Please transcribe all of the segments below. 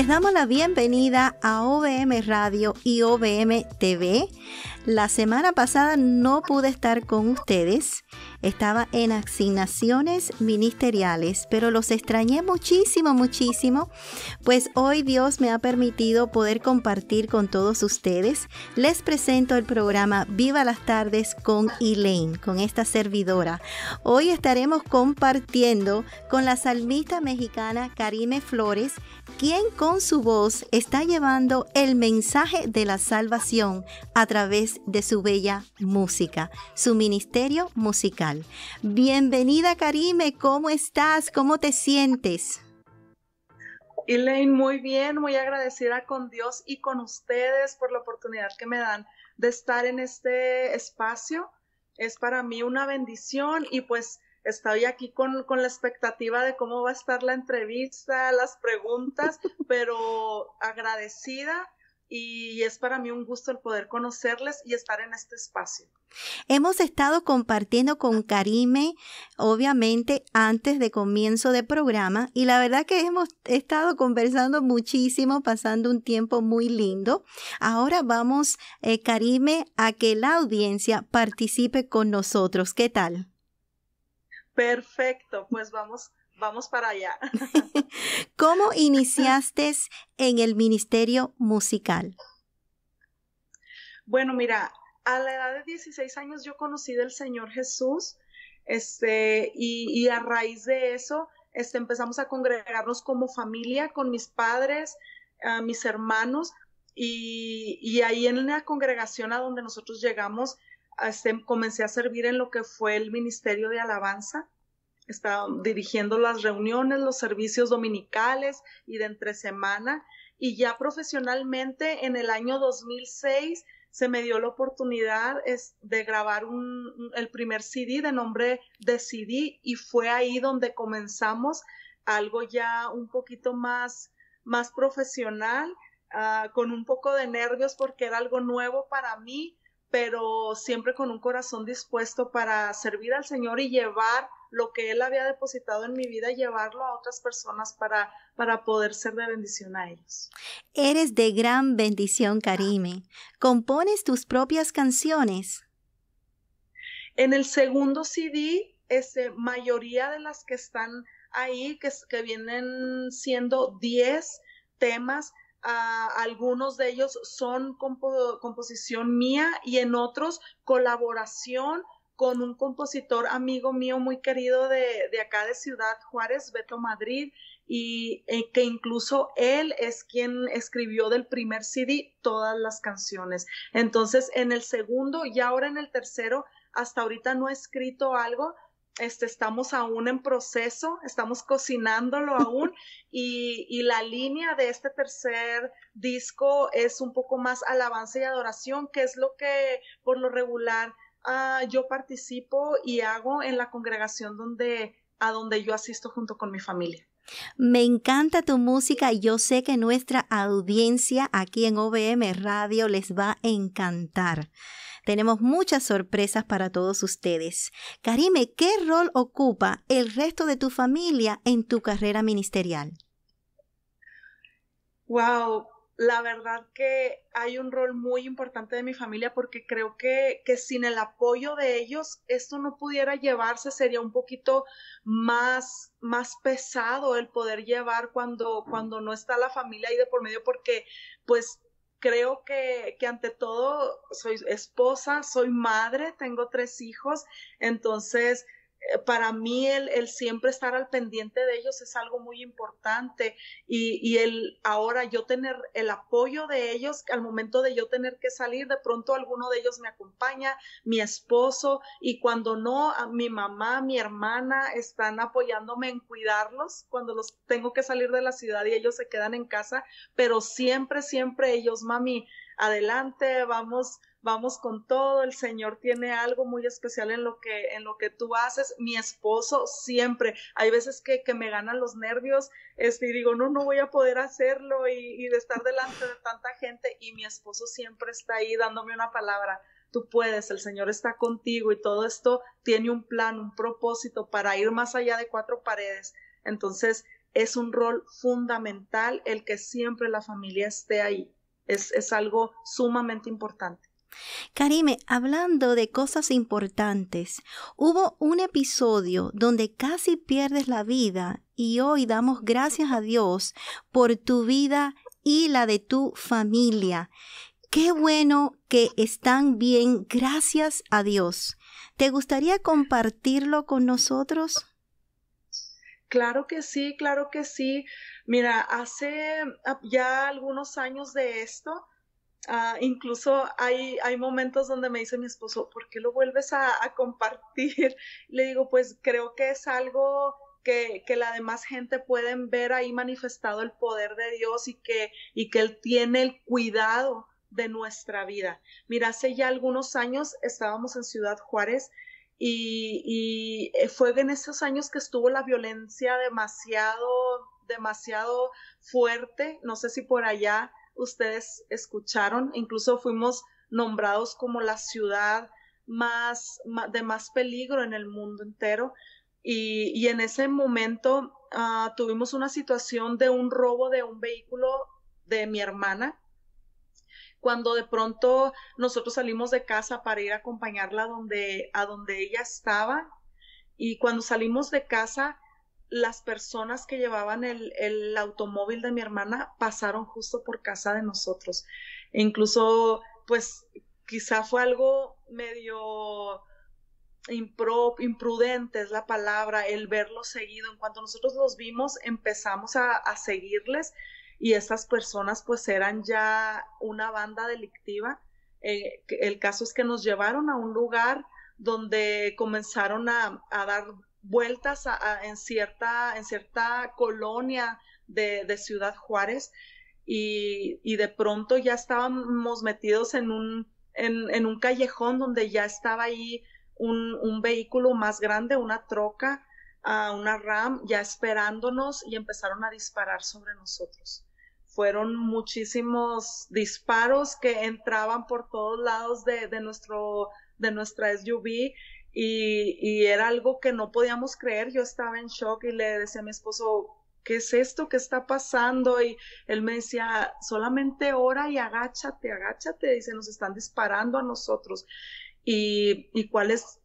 Les damos la bienvenida a OBM Radio y OBM TV la semana pasada no pude estar con ustedes, estaba en asignaciones ministeriales, pero los extrañé muchísimo, muchísimo, pues hoy Dios me ha permitido poder compartir con todos ustedes. Les presento el programa Viva las tardes con Elaine, con esta servidora. Hoy estaremos compartiendo con la salmista mexicana Karime Flores, quien con su voz está llevando el mensaje de la salvación a través de su bella música, su ministerio musical. Bienvenida Karime, ¿cómo estás? ¿Cómo te sientes? Elaine, muy bien, muy agradecida con Dios y con ustedes por la oportunidad que me dan de estar en este espacio. Es para mí una bendición y pues estoy aquí con, con, la expectativa de cómo va a estar la entrevista, las preguntas, pero agradecida y es para mí un gusto el poder conocerles y estar en este espacio. Hemos estado compartiendo con Karime, obviamente, antes de comienzo de programa y la verdad que hemos estado conversando muchísimo, pasando un tiempo muy lindo. Ahora vamos, eh, Karime, a que la audiencia participe con nosotros. ¿Qué tal? Perfecto, pues vamos Vamos para allá. ¿Cómo iniciaste en el ministerio musical? Bueno, mira, a la edad de 16 años yo conocí del Señor Jesús, este, y, a raíz de eso, este, empezamos a congregarnos como familia con mis padres, mis hermanos, y, ahí en la congregación a donde nosotros llegamos, este, comencé a servir en lo que fue el ministerio de alabanza está dirigiendo las reuniones, los servicios dominicales y de entre semana. Y ya profesionalmente en el año 2006 se me dio la oportunidad es, de grabar un, el primer CD de nombre Decidí y fue ahí donde comenzamos algo ya un poquito más, más profesional, ah, con un poco de nervios porque era algo nuevo para mí, pero siempre con un corazón dispuesto para servir al Señor y llevar lo que él había depositado en mi vida, llevarlo a otras personas para, para poder ser de bendición a ellos. Eres de gran bendición, Karime. ¿Compones tus propias canciones? En el segundo CD, este, mayoría de las que están ahí, que, que vienen siendo 10 temas, ah, algunos de ellos son composición mía y en otros colaboración con un compositor amigo mío muy querido de, de acá de Ciudad Juárez, Beto Madrid, y eh, que incluso él es quien escribió del primer CD todas las canciones. Entonces, en el segundo y ahora en el tercero, hasta ahorita no he escrito algo, este, estamos aún en proceso, estamos cocinándolo aún y, la línea de este tercer disco es un poco más alabanza y adoración, que es lo que por lo regular Ah, yo participo y hago en la congregación donde, a donde yo asisto junto con mi familia. Me encanta tu música y yo sé que nuestra audiencia aquí en OBM Radio les va a encantar. Tenemos muchas sorpresas para todos ustedes. Karime, ¿qué rol ocupa el resto de tu familia en tu carrera ministerial? Wow, la verdad que hay un rol muy importante de mi familia porque creo que, sin el apoyo de ellos esto no pudiera llevarse, sería un poquito más, más pesado el poder llevar cuando, cuando no está la familia ahí de por medio porque pues creo que, que, ante todo soy esposa, soy madre, tengo tres hijos, entonces eh, para mí el, el, siempre estar al pendiente de ellos es algo muy importante y, y, el ahora yo tener el apoyo de ellos al momento de yo tener que salir, de pronto alguno de ellos me acompaña, mi esposo y cuando no, mi mamá, mi hermana están apoyándome en cuidarlos cuando los tengo que salir de la ciudad y ellos se quedan en casa, pero siempre, siempre ellos, mami, adelante, vamos vamos con todo, el Señor tiene algo muy especial en lo que, en lo que tú haces, mi esposo siempre, hay veces que, me ganan los nervios, este, y digo, no, no voy a poder hacerlo y, de estar delante de tanta gente y mi esposo siempre está ahí dándome una palabra, tú puedes, el Señor está contigo y todo esto tiene un plan, un propósito para ir más allá de cuatro paredes. Entonces, es un rol fundamental el que siempre la familia esté ahí. es algo sumamente importante. Karime, hablando de cosas importantes, hubo un episodio donde casi pierdes la vida y hoy damos gracias a Dios por tu vida y la de tu familia. Qué bueno que están bien, gracias a Dios. ¿Te gustaría compartirlo con nosotros? Claro que sí, claro que sí. Mira, hace ah, ya algunos años de esto, Ah, incluso hay, hay momentos donde me dice mi esposo, ¿por qué lo vuelves a, compartir? Le digo, pues creo que es algo que, que, la demás gente pueden ver ahí manifestado el poder de Dios y que, y que Él tiene el cuidado de nuestra vida. Mira, hace ya algunos años estábamos en Ciudad Juárez y, y eh, fue en esos años que estuvo la violencia demasiado, demasiado fuerte. No sé si por allá ustedes escucharon, incluso fuimos nombrados como la ciudad más, de más peligro en el mundo entero. Y, en ese momento ah, tuvimos una situación de un robo de un vehículo de mi hermana, cuando de pronto nosotros salimos de casa para ir a acompañarla donde, a donde ella estaba y cuando salimos de casa las personas que llevaban el, automóvil de mi hermana pasaron justo por casa de nosotros. E incluso, pues, quizá fue algo medio impro, imprudente, es la palabra, el verlos seguido. En cuanto nosotros los vimos, empezamos a, seguirles y estas personas, pues, eran ya una banda delictiva. Eh, el caso es que nos llevaron a un lugar donde comenzaron a, a dar vueltas a, en, cierta, en cierta colonia de, Ciudad Juárez y, de pronto ya estábamos metidos en un, en, un callejón donde ya estaba ahí un, vehículo más grande, una troca, una RAM ya esperándonos y empezaron a disparar sobre nosotros. Fueron muchísimos disparos que entraban por todos lados de, de nuestro, de nuestra SUV y, era algo que no podíamos creer, yo estaba en shock y le decía a mi esposo, ¿qué es esto ¿Qué está pasando? Y él me decía, solamente ora y agáchate, agáchate, dice, nos están disparando a nosotros. Y, cuál es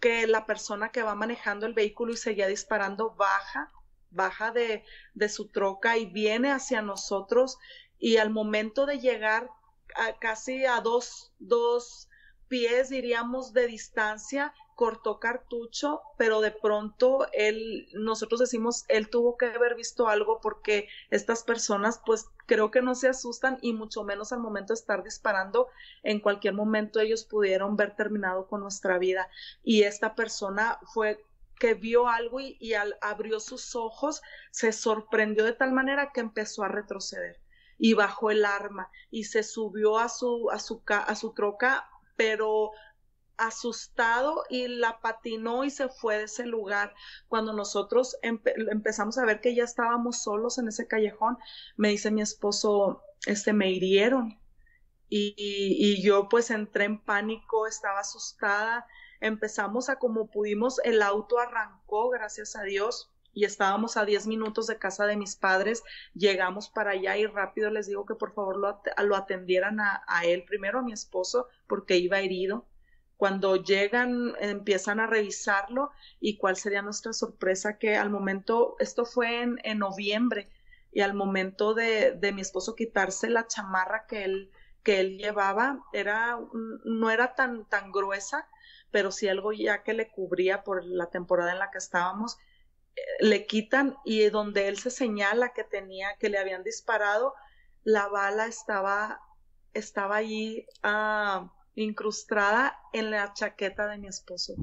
que la persona que va manejando el vehículo y seguía disparando baja, baja de, su troca y viene hacia nosotros y al momento de llegar a, casi a dos, dos pies, diríamos, de distancia, cortó cartucho, pero de pronto él, nosotros decimos, él tuvo que haber visto algo porque estas personas pues creo que no se asustan y mucho menos al momento de estar disparando, en cualquier momento ellos pudieron ver terminado con nuestra vida. Y esta persona fue que vio algo y, al, abrió sus ojos, se sorprendió de tal manera que empezó a retroceder y bajó el arma y se subió a su, a su troca, pero asustado y la patinó y se fue de ese lugar. Cuando nosotros empezamos a ver que ya estábamos solos en ese callejón, me dice mi esposo, este, me hirieron. Y, yo pues entré en pánico, estaba asustada. Empezamos a como pudimos, el auto arrancó, gracias a Dios y estábamos a 10 minutos de casa de mis padres, llegamos para allá y rápido les digo que por favor lo, atendieran a, él, primero a mi esposo, porque iba herido, cuando llegan empiezan a revisarlo y cuál sería nuestra sorpresa que al momento, esto fue en, noviembre, y al momento de, de, mi esposo quitarse la chamarra que él, que él llevaba, era, no era tan, tan gruesa, pero sí algo ya que le cubría por la temporada en la que estábamos, eh, le quitan y donde él se señala que tenía, que le habían disparado, la bala estaba, estaba allí. Ah, incrustada en la chaqueta de mi esposo.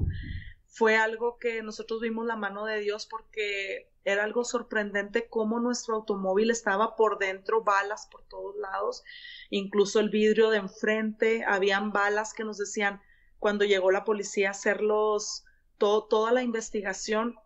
Fue algo que nosotros vimos la mano de Dios porque era algo sorprendente cómo nuestro automóvil estaba por dentro, balas por todos lados, incluso el vidrio de enfrente, habían balas que nos decían cuando llegó la policía a hacerlos toda la investigación,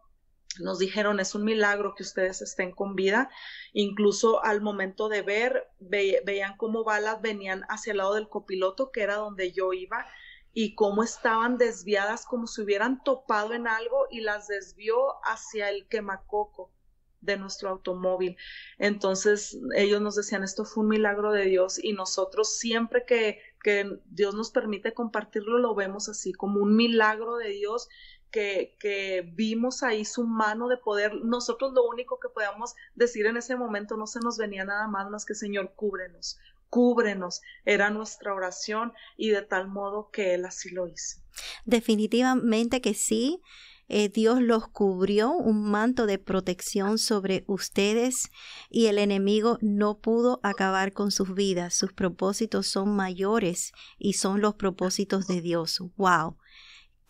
nos dijeron es un milagro que ustedes estén con vida. Incluso al momento de ver, veían cómo balas venían hacia el lado del copiloto, que era donde yo iba, y cómo estaban desviadas como si hubieran topado en algo y las desvió hacia el quemacoco de nuestro automóvil. Entonces ellos nos decían, esto fue un milagro de Dios y nosotros siempre que, que Dios nos permite compartirlo, lo vemos así como un milagro de Dios que, vimos ahí su mano de poder. Nosotros lo único que podíamos decir en ese momento no se nos venía nada más más que Señor, cúbrenos, cúbrenos. Era nuestra oración y de tal modo que Él así lo hizo. Definitivamente que sí. Eh, Dios los cubrió un manto de protección sobre ustedes y el enemigo no pudo acabar con sus vidas. Sus propósitos son mayores y son los propósitos de Dios. ¡Wow!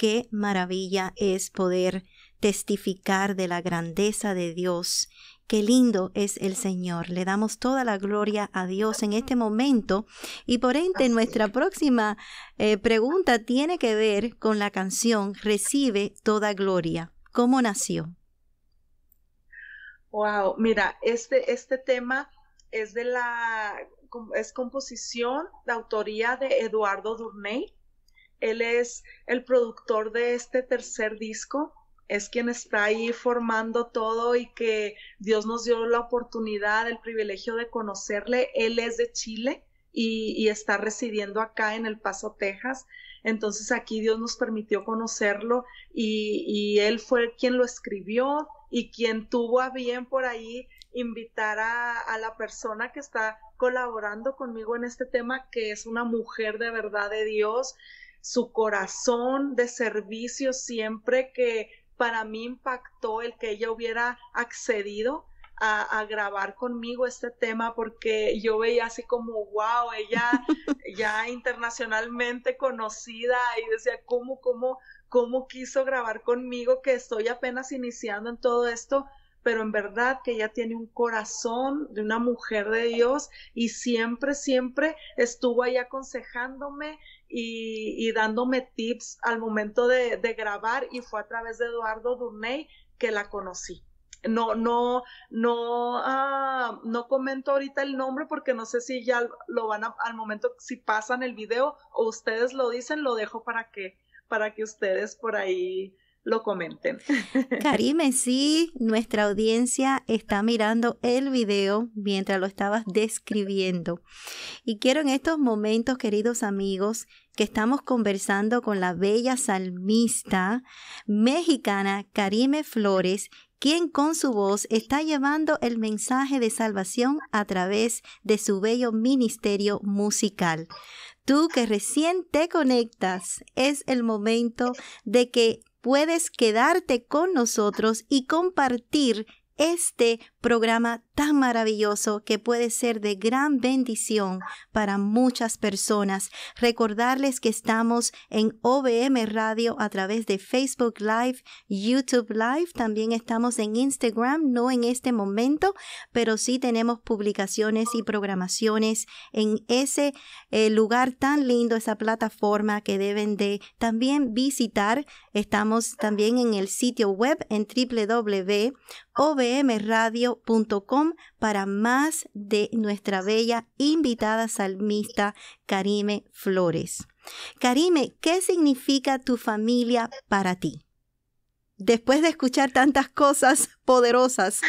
qué maravilla es poder testificar de la grandeza de Dios. Qué lindo es el Señor. Le damos toda la gloria a Dios en este momento y por ende nuestra próxima eh, pregunta tiene que ver con la canción Recibe toda gloria. ¿Cómo nació? Wow, mira, este, este tema es de la es composición de autoría de Eduardo Durnay él es el productor de este tercer disco, es quien está ahí formando todo y que Dios nos dio la oportunidad, el privilegio de conocerle. Él es de Chile y, está residiendo acá en El Paso, Texas. Entonces aquí Dios nos permitió conocerlo y, él fue quien lo escribió y quien tuvo a bien por ahí invitar a, a, la persona que está colaborando conmigo en este tema, que es una mujer de verdad de Dios, su corazón de servicio siempre que para mí impactó el que ella hubiera accedido a, grabar conmigo este tema porque yo veía así como, wow, ella ya internacionalmente conocida y decía, ¿cómo, cómo, cómo quiso grabar conmigo que estoy apenas iniciando en todo esto? Pero en verdad que ella tiene un corazón de una mujer de Dios y siempre, siempre estuvo ahí aconsejándome y, dándome tips al momento de, grabar y fue a través de Eduardo Durney que la conocí. No, no, no, ah, no comento ahorita el nombre porque no sé si ya lo van al momento, si pasan el video o ustedes lo dicen, lo dejo para que, para que ustedes por ahí lo comenten. Karime, sí, nuestra audiencia está mirando el video mientras lo estabas describiendo. Y quiero en estos momentos, queridos amigos, que estamos conversando con la bella salmista mexicana Karime Flores, quien con su voz está llevando el mensaje de salvación a través de su bello ministerio musical. Tú que recién te conectas, es el momento de que puedes quedarte con nosotros y compartir este programa tan maravilloso que puede ser de gran bendición para muchas personas. Recordarles que estamos en OBM Radio a través de Facebook Live, YouTube Live, también estamos en Instagram, no en este momento, pero sí tenemos publicaciones y programaciones en ese eh, lugar tan lindo, esa plataforma que deben de también visitar. Estamos también en el sitio web en www.obmradio.com para más de nuestra bella invitada salmista Karime Flores. Karime, ¿qué significa tu familia para ti? Después de escuchar tantas cosas poderosas.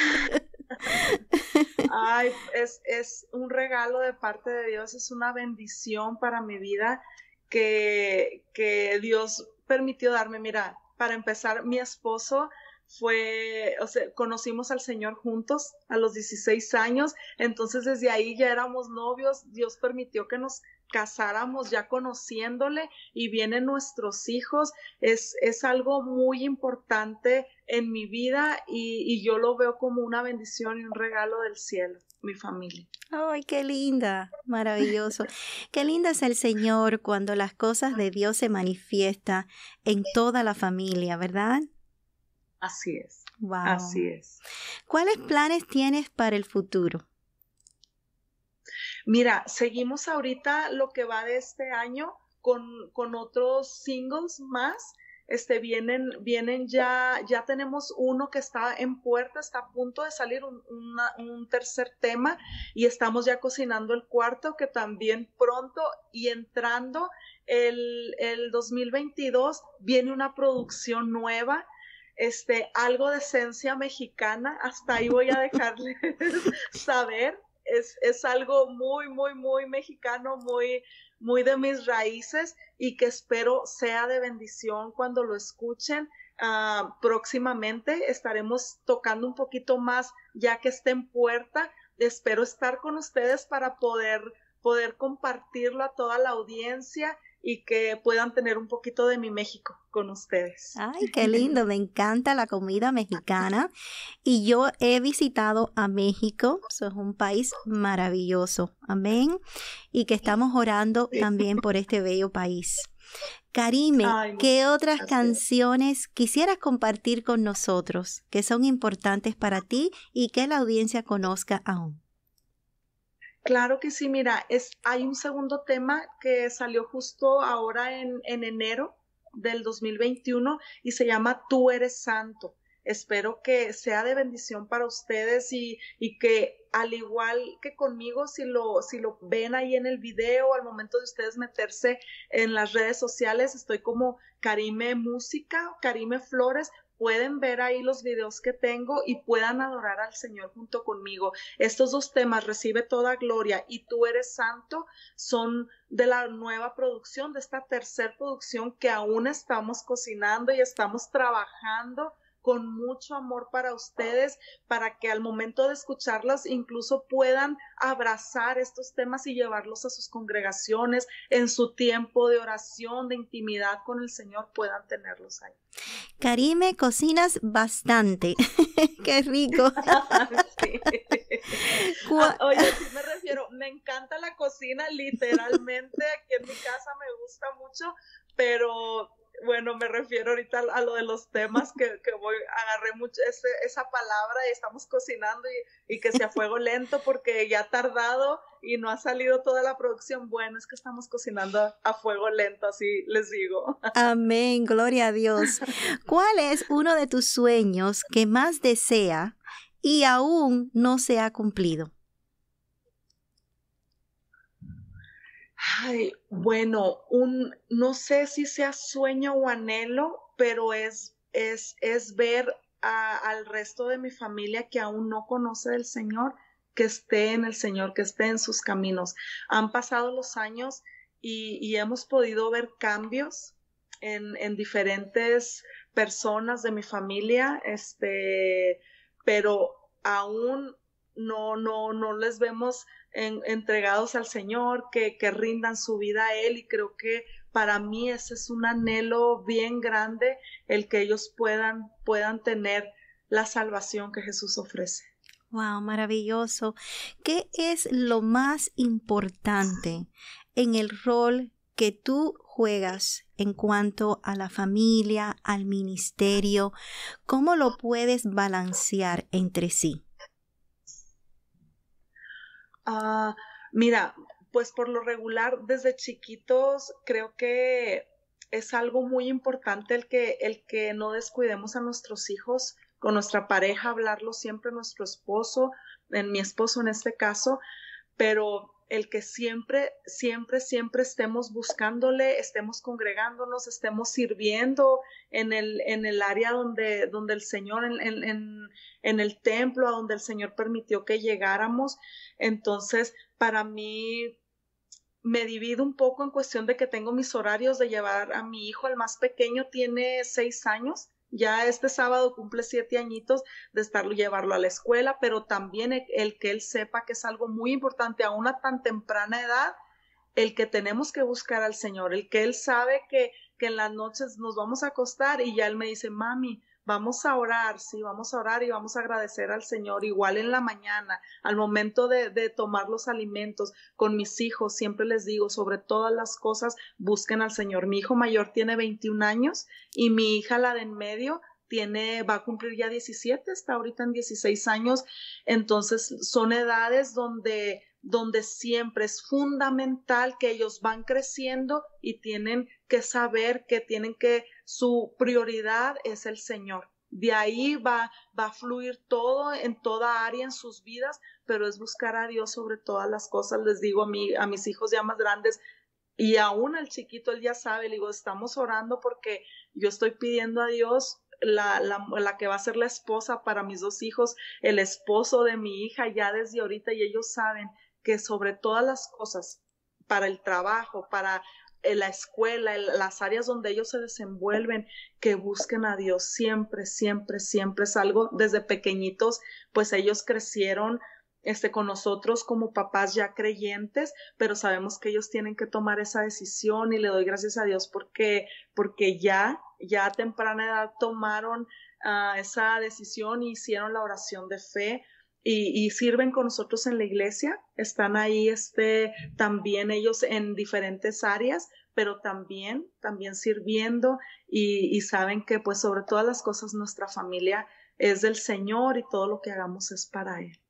Ay, es, es un regalo de parte de Dios, es una bendición para mi vida que, que Dios permitió darme. Mira, para empezar, mi esposo fue, o sea, conocimos al Señor juntos a los 16 años, entonces desde ahí ya éramos novios, Dios permitió que nos casáramos ya conociéndole y vienen nuestros hijos, es, es algo muy importante en mi vida y, y, yo lo veo como una bendición y un regalo del cielo, mi familia. Ay, qué linda, maravilloso. qué linda es el Señor cuando las cosas de Dios se manifiestan en toda la familia, ¿verdad? Así es. Así es. ¿Cuáles planes tienes para el futuro? Mira, seguimos ahorita lo que va de este año con, otros singles más. Este, vienen, vienen ya, ya tenemos uno que está en puerta, está a punto de salir un, tercer tema y estamos ya cocinando el cuarto que también pronto y entrando el, el 2022 viene una producción nueva este, algo de esencia mexicana, hasta ahí voy a dejarles saber. Es, es, algo muy, muy, muy mexicano, muy, muy de mis raíces y que espero sea de bendición cuando lo escuchen. Ah, próximamente estaremos tocando un poquito más ya que esté en puerta. Espero estar con ustedes para poder, poder compartirlo a toda la audiencia y que puedan tener un poquito de mi México con ustedes. Ay, qué lindo, me encanta la comida mexicana y yo he visitado a México, es un país maravilloso, amén, y que estamos orando también por este bello país. Karime, ¿qué otras canciones quisieras compartir con nosotros que son importantes para ti y que la audiencia conozca aún? Claro que sí, mira, es, hay un segundo tema que salió justo ahora en, enero del 2021 y se llama Tú eres santo. Espero que sea de bendición para ustedes y, y que al igual que conmigo, si lo, si lo ven ahí en el video, al momento de ustedes meterse en las redes sociales, estoy como Karime Música, Karime Flores, pueden ver ahí los videos que tengo y puedan adorar al Señor junto conmigo. Estos dos temas, Recibe toda gloria y Tú eres santo, son de la nueva producción, de esta tercera producción que aún estamos cocinando y estamos trabajando con mucho amor para ustedes, para que al momento de escucharlas incluso puedan abrazar estos temas y llevarlos a sus congregaciones en su tiempo de oración, de intimidad con el Señor, puedan tenerlos ahí. Karime, cocinas bastante. Qué rico. Ah, oye, sí me refiero, me encanta la cocina, literalmente. Aquí en mi casa me gusta mucho, pero bueno, me refiero ahorita a lo de los temas que, voy, agarré mucho esa palabra y estamos cocinando y, y que sea fuego lento porque ya ha tardado y no ha salido toda la producción. Bueno, es que estamos cocinando a fuego lento, así les digo. Amén, gloria a Dios. ¿Cuál es uno de tus sueños que más desea y aún no se ha cumplido? Ay, bueno, un, no sé si sea sueño o anhelo, pero es, es, es ver al resto de mi familia que aún no conoce del Señor, que esté en el Señor, que esté en sus caminos. Han pasado los años y, hemos podido ver cambios en, en, diferentes personas de mi familia, este, pero aún no, no, no les vemos entregados al Señor, que, que rindan su vida a Él y creo que para mí ese es un anhelo bien grande el que ellos puedan, puedan tener la salvación que Jesús ofrece. Wow, maravilloso. ¿Qué es lo más importante en el rol que tú juegas en cuanto a la familia, al ministerio? ¿Cómo lo puedes balancear entre sí? Ah, mira, pues por lo regular, desde chiquitos creo que es algo muy importante el que, el que no descuidemos a nuestros hijos con nuestra pareja, hablarlo siempre nuestro esposo, en mi esposo en este caso, pero el que siempre, siempre, siempre estemos buscándole, estemos congregándonos, estemos sirviendo en el, en el área donde, donde el Señor, en, en, en, el templo, a donde el Señor permitió que llegáramos. Entonces, para mí, me divido un poco en cuestión de que tengo mis horarios de llevar a mi hijo, el más pequeño tiene seis años, ya este sábado cumple siete añitos de estarlo llevarlo a la escuela, pero también e, el, que él sepa que es algo muy importante a una tan temprana edad, el que tenemos que buscar al Señor, el que él sabe que, que en las noches nos vamos a acostar y ya él me dice, mami, Vamos a orar, sí, vamos a orar y vamos a agradecer al Señor. Igual en la mañana, al momento de, de tomar los alimentos con mis hijos, siempre les digo, sobre todas las cosas, busquen al Señor. Mi hijo mayor tiene 21 años y mi hija, la de en medio, tiene, va a cumplir ya 17, está ahorita en 16 años. Entonces, son edades donde, donde siempre es fundamental que ellos van creciendo y tienen que saber que tienen que su prioridad es el Señor. De ahí va, va a fluir todo en toda área en sus vidas, pero es buscar a Dios sobre todas las cosas. Les digo a, mí, a mis hijos ya más grandes y aún el chiquito, él ya sabe, le digo, estamos orando porque yo estoy pidiendo a Dios la, la, que va a ser la esposa para mis dos hijos, el esposo de mi hija ya desde ahorita y ellos saben que sobre todas las cosas, para el trabajo, para la escuela, las áreas donde ellos se desenvuelven, que busquen a Dios siempre, siempre, siempre es algo desde pequeñitos, pues ellos crecieron este, con nosotros como papás ya creyentes, pero sabemos que ellos tienen que tomar esa decisión y le doy gracias a Dios porque, porque ya, ya a temprana edad tomaron ah, esa decisión y e hicieron la oración de fe y, sirven con nosotros en la iglesia, están ahí este, también ellos en diferentes áreas, pero también, también sirviendo y, y saben que pues sobre todas las cosas nuestra familia es del Señor y todo lo que hagamos es para Él.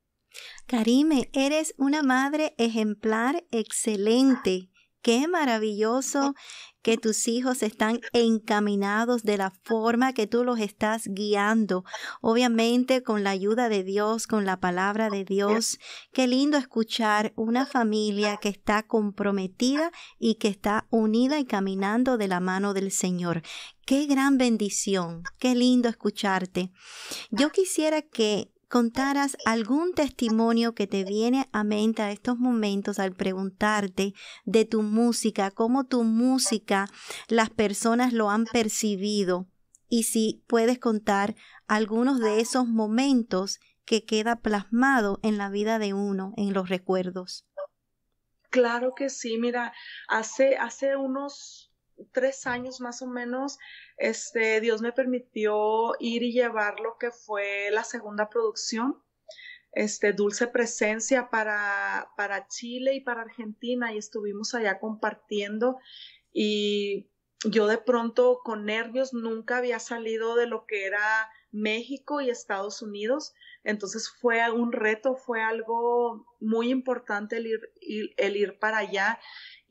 Karime, eres una madre ejemplar excelente. Qué maravilloso que tus hijos están encaminados de la forma que tú los estás guiando, obviamente con la ayuda de Dios, con la palabra de Dios. Qué lindo escuchar una familia que está comprometida y que está unida y caminando de la mano del Señor. Qué gran bendición, qué lindo escucharte. Yo quisiera que contaras algún testimonio que te viene a mente a estos momentos al preguntarte de tu música, cómo tu música las personas lo han percibido y si puedes contar algunos de esos momentos que queda plasmado en la vida de uno, en los recuerdos. Claro que sí, mira, hace, hace unos tres años más o menos, este, Dios me permitió ir y llevar lo que fue la segunda producción, este, Dulce Presencia para, para Chile y para Argentina y estuvimos allá compartiendo y yo de pronto con nervios nunca había salido de lo que era México y Estados Unidos. Entonces fue un reto, fue algo muy importante ir, el ir para allá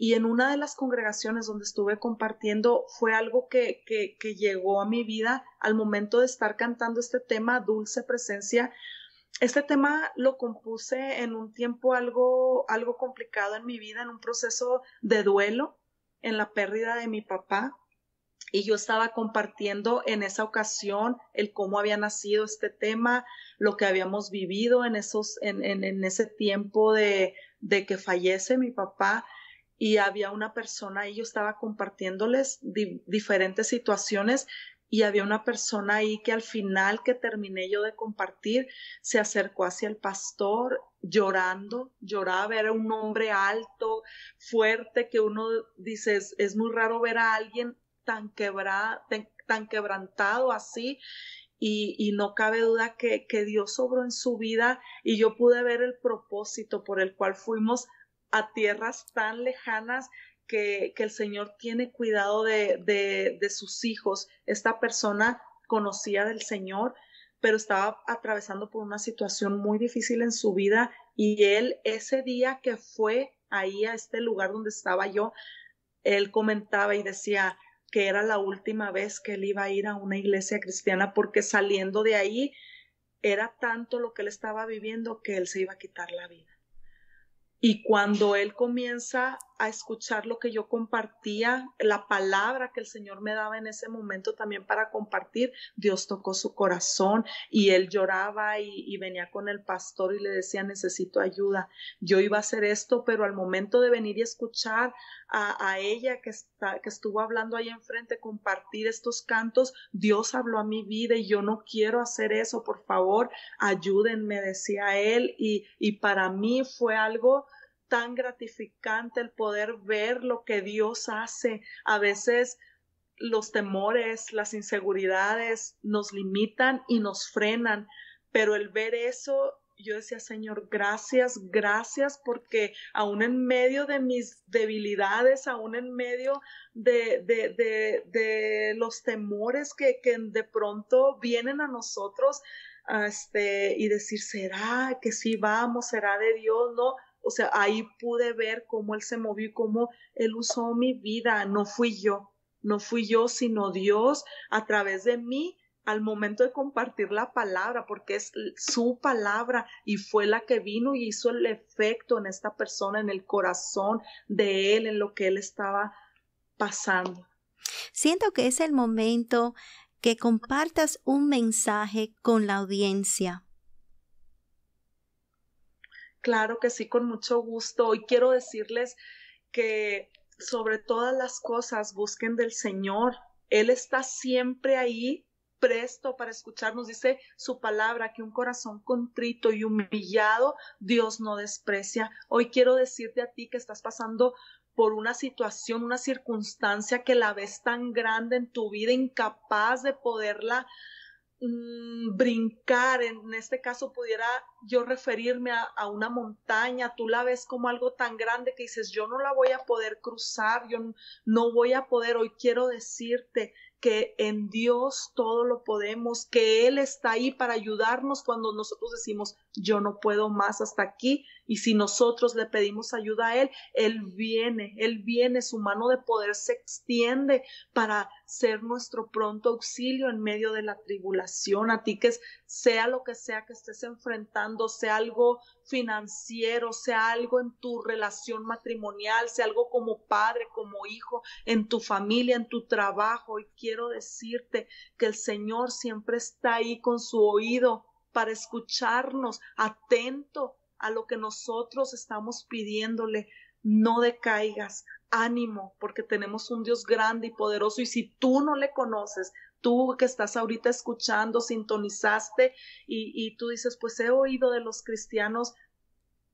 y en una de las congregaciones donde estuve compartiendo fue algo que, que, llegó a mi vida al momento de estar cantando este tema, Dulce Presencia. Este tema lo compuse en un tiempo algo, algo complicado en mi vida, en un proceso de duelo, en la pérdida de mi papá. Y yo estaba compartiendo en esa ocasión el cómo había nacido este tema, lo que habíamos vivido en, esos, en, ese tiempo de, de que fallece mi papá y había una persona ahí, yo estaba compartiéndoles diferentes situaciones y había una persona ahí que al final que terminé yo de compartir, se acercó hacia el pastor llorando, lloraba, era un hombre alto, fuerte, que uno dice, es, muy raro ver a alguien tan, quebrantado así. Y, no cabe duda que, que Dios sobró en su vida y yo pude ver el propósito por el cual fuimos a tierras tan lejanas que, el Señor tiene cuidado de, de, de sus hijos. Esta persona conocía del Señor, pero estaba atravesando por una situación muy difícil en su vida y él ese día que fue ahí a este lugar donde estaba yo, él comentaba y decía que era la última vez que él iba a ir a una iglesia cristiana porque saliendo de ahí era tanto lo que él estaba viviendo que él se iba a quitar la vida. Y cuando él comienza a escuchar lo que yo compartía, la palabra que el Señor me daba en ese momento también para compartir. Dios tocó su corazón y él lloraba y, venía con el pastor y le decía, necesito ayuda. Yo iba a hacer esto, pero al momento de venir y escuchar a, ella que, está, que estuvo hablando ahí enfrente, compartir estos cantos, Dios habló a mi vida y yo no quiero hacer eso, por favor, ayúdenme, decía él. Y, y para mí fue algo tan gratificante el poder ver lo que Dios hace. A veces los temores, las inseguridades nos limitan y nos frenan, pero el ver eso, yo decía, Señor, gracias, gracias, porque aún en medio de mis debilidades, aún en medio de, de, los temores que, de pronto vienen a nosotros, este, y decir, ¿será que sí vamos? ¿Será de Dios? No, o sea, ahí pude ver cómo él se movió y cómo él usó mi vida. No fui yo, no fui yo, sino Dios a través de mí al momento de compartir la palabra, porque es su palabra y fue la que vino y hizo el efecto en esta persona, en el corazón de él, en lo que él estaba pasando. Siento que es el momento que compartas un mensaje con la audiencia. Claro que sí, con mucho gusto. Hoy quiero decirles que sobre todas las cosas busquen del Señor. Él está siempre ahí presto para escucharnos. Dice su palabra que un corazón contrito y humillado Dios no desprecia. Hoy quiero decirte a ti que estás pasando por una situación, una circunstancia que la ves tan grande en tu vida, incapaz de poderla Mm, brincar, en este caso pudiera yo referirme a, a, una montaña, tú la ves como algo tan grande que dices, yo no la voy a poder cruzar, yo no voy a poder, hoy quiero decirte que en Dios todo lo podemos, que Él está ahí para ayudarnos cuando nosotros decimos, yo no puedo más hasta aquí, y si nosotros le pedimos ayuda a Él, Él viene, Él viene, su mano de poder se extiende para ser nuestro pronto auxilio en medio de la tribulación. A ti que sea lo que sea que estés enfrentando, sea algo financiero, sea algo en tu relación matrimonial, sea algo como padre, como hijo, en tu familia, en tu trabajo. Y quiero decirte que el Señor siempre está ahí con su oído para escucharnos, atento a lo que nosotros estamos pidiéndole, no decaigas, ánimo, porque tenemos un Dios grande y poderoso y si tú no le conoces, tú que estás ahorita escuchando, sintonizaste y, tú dices, pues he oído de los cristianos,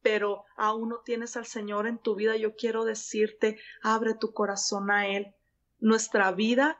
pero aún no tienes al Señor en tu vida, yo quiero decirte, abre tu corazón a Él. Nuestra vida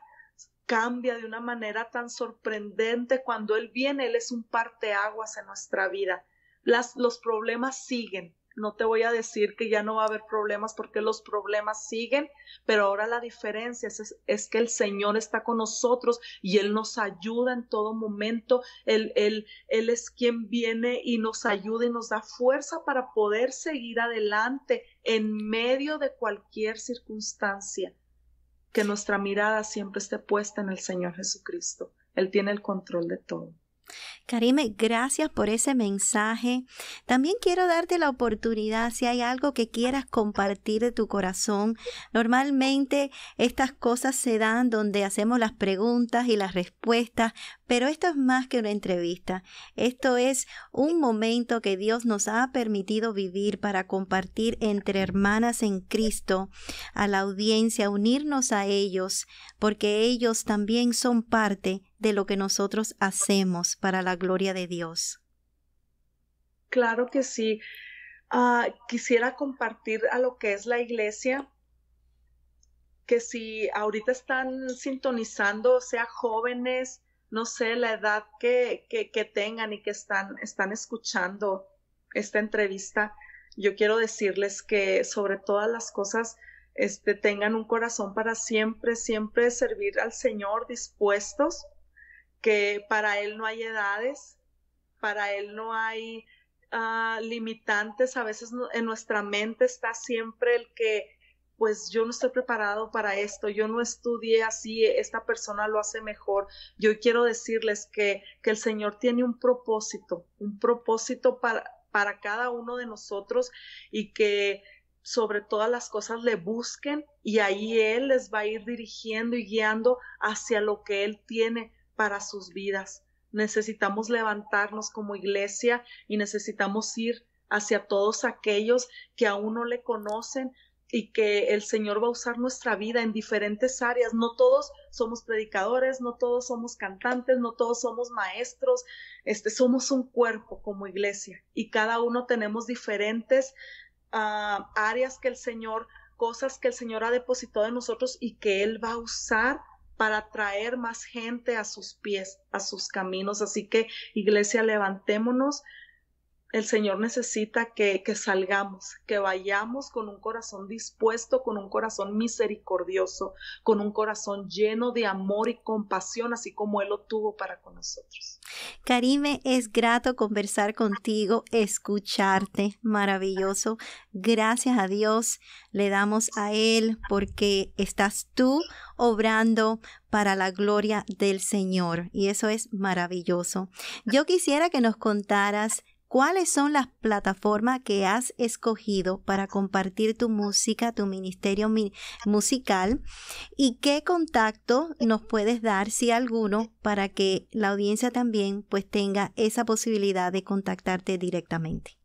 cambia de una manera tan sorprendente cuando Él viene, Él es un parteaguas en nuestra vida. Las, los problemas siguen, no te voy a decir que ya no va a haber problemas porque los problemas siguen, pero ahora la diferencia es, es que el Señor está con nosotros y Él nos ayuda en todo momento, él, él es quien viene y nos ayuda y nos da fuerza para poder seguir adelante en medio de cualquier circunstancia. Que nuestra mirada siempre esté puesta en el Señor Jesucristo. Él tiene el control de todo. Karime, gracias por ese mensaje. También quiero darte la oportunidad si hay algo que quieras compartir de tu corazón. Normalmente estas cosas se dan donde hacemos las preguntas y las respuestas, pero esto es más que una entrevista. Esto es un momento que Dios nos ha permitido vivir para compartir entre hermanas en Cristo a la audiencia, unirnos a ellos, porque ellos también son parte de lo que nosotros hacemos para la gloria de Dios. Claro que sí. Ah, quisiera compartir a lo que es la iglesia, que si ahorita están sintonizando, sea jóvenes, no sé, la edad que, que, tengan y que están, están escuchando esta entrevista, yo quiero decirles que sobre todas las cosas, este, tengan un corazón para siempre, siempre servir al Señor dispuestos que para él no hay edades, para él no hay ah, limitantes, a veces en nuestra mente está siempre el que pues yo no estoy preparado para esto, yo no estudié así, esta persona lo hace mejor. Yo quiero decirles que, el Señor tiene un propósito, un propósito para, para cada uno de nosotros y que sobre todas las cosas le busquen y ahí Él les va a ir dirigiendo y guiando hacia lo que Él tiene para sus vidas. Necesitamos levantarnos como iglesia y necesitamos ir hacia todos aquellos que aún no le conocen y que el Señor va a usar nuestra vida en diferentes áreas. No todos somos predicadores, no todos somos cantantes, no todos somos maestros, este, somos un cuerpo como iglesia y cada uno tenemos diferentes ah, áreas que el Señor, cosas que el Señor ha depositado en nosotros y que Él va a usar para traer más gente a sus pies, a sus caminos. Así que, iglesia, levantémonos, el Señor necesita que, salgamos, que vayamos con un corazón dispuesto, con un corazón misericordioso, con un corazón lleno de amor y compasión, así como Él lo tuvo para con nosotros. Karime, es grato conversar contigo, escucharte, maravilloso. Gracias a Dios le damos a Él porque estás tú obrando para la gloria del Señor y eso es maravilloso. Yo quisiera que nos contaras ¿Cuáles son las plataformas que has escogido para compartir tu música, tu ministerio musical? ¿Y qué contacto nos puedes dar, si alguno, para que la audiencia también pues tenga esa posibilidad de contactarte directamente?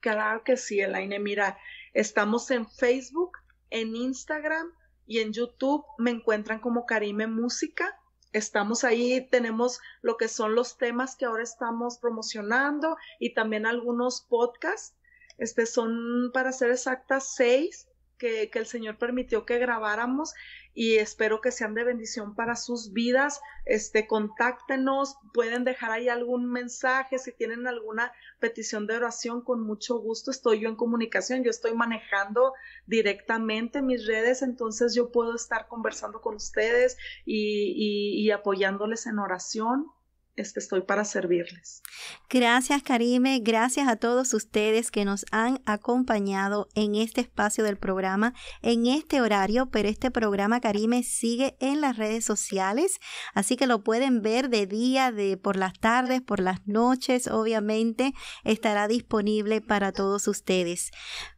Claro que sí, Elaine. Mira, estamos en Facebook, en Instagram y en YouTube. Me encuentran como Karime Música estamos ahí, tenemos lo que son los temas que ahora estamos promocionando y también algunos podcasts. Este son, para ser exactas, seis que, que el Señor permitió que grabáramos y espero que sean de bendición para sus vidas. Este, contáctenos, pueden dejar ahí algún mensaje, si tienen alguna petición de oración, con mucho gusto estoy yo en comunicación, yo estoy manejando directamente mis redes, entonces yo puedo estar conversando con ustedes y, y, y apoyándoles en oración estoy para servirles. Gracias, Karime. Gracias a todos ustedes que nos han acompañado en este espacio del programa, en este horario, pero este programa, Karime, sigue en las redes sociales, así que lo pueden ver de día, de por las tardes, por las noches, obviamente estará disponible para todos ustedes.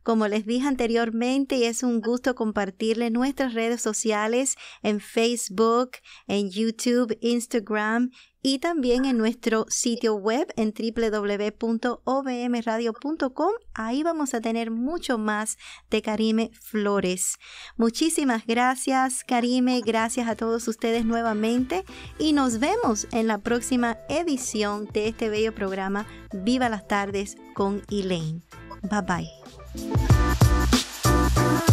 Como les dije anteriormente, es un gusto compartirle nuestras redes sociales en Facebook, en YouTube, Instagram y también en nuestro sitio web en www.obmradio.com. Ahí vamos a tener mucho más de Karime Flores. Muchísimas gracias Karime, gracias a todos ustedes nuevamente y nos vemos en la próxima edición de este bello programa Viva las tardes con Elaine. Bye bye. Thank you.